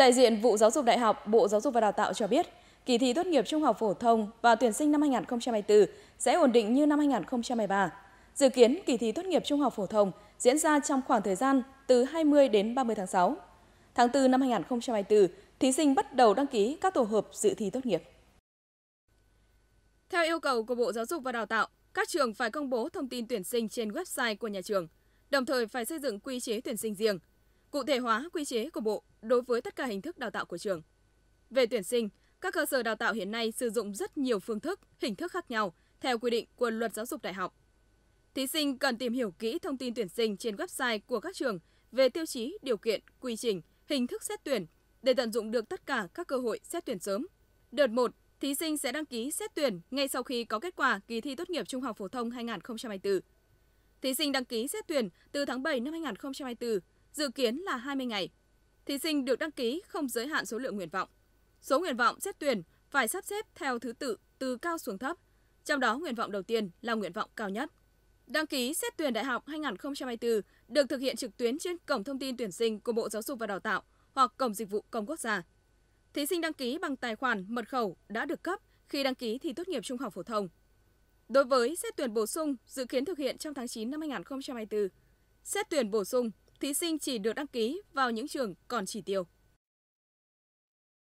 Đại diện vụ Giáo dục Đại học, Bộ Giáo dục và Đào tạo cho biết, kỳ thi tốt nghiệp trung học phổ thông và tuyển sinh năm 2024 sẽ ổn định như năm 2023. Dự kiến kỳ thi tốt nghiệp trung học phổ thông diễn ra trong khoảng thời gian từ 20 đến 30 tháng 6. Tháng 4 năm 2024, thí sinh bắt đầu đăng ký các tổ hợp dự thi tốt nghiệp. Theo yêu cầu của Bộ Giáo dục và Đào tạo, các trường phải công bố thông tin tuyển sinh trên website của nhà trường, đồng thời phải xây dựng quy chế tuyển sinh riêng cụ thể hóa quy chế của Bộ đối với tất cả hình thức đào tạo của trường. Về tuyển sinh, các cơ sở đào tạo hiện nay sử dụng rất nhiều phương thức, hình thức khác nhau theo quy định của Luật Giáo dục Đại học. Thí sinh cần tìm hiểu kỹ thông tin tuyển sinh trên website của các trường về tiêu chí, điều kiện, quy trình, hình thức xét tuyển để tận dụng được tất cả các cơ hội xét tuyển sớm. Đợt 1, thí sinh sẽ đăng ký xét tuyển ngay sau khi có kết quả kỳ thi tốt nghiệp trung học phổ thông 2024. Thí sinh đăng ký xét tuyển từ tháng 7 năm 2024 dự kiến là 20 ngày. Thí sinh được đăng ký không giới hạn số lượng nguyện vọng. Số nguyện vọng xét tuyển phải sắp xếp theo thứ tự từ cao xuống thấp, trong đó nguyện vọng đầu tiên là nguyện vọng cao nhất. Đăng ký xét tuyển đại học 2024 được thực hiện trực tuyến trên cổng thông tin tuyển sinh của Bộ Giáo dục và Đào tạo hoặc cổng dịch vụ công quốc gia. Thí sinh đăng ký bằng tài khoản mật khẩu đã được cấp khi đăng ký thi tốt nghiệp trung học phổ thông. Đối với xét tuyển bổ sung dự kiến thực hiện trong tháng 9 năm 2024, xét tuyển bổ sung thí sinh chỉ được đăng ký vào những trường còn chỉ tiêu.